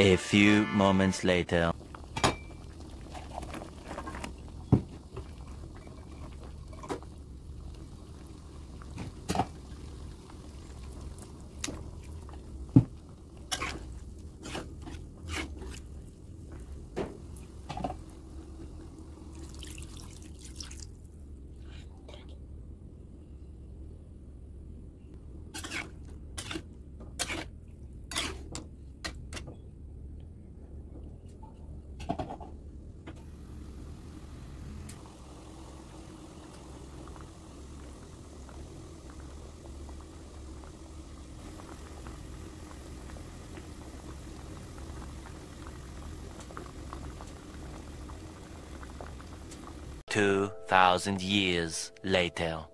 A few moments later. 2,000 years later.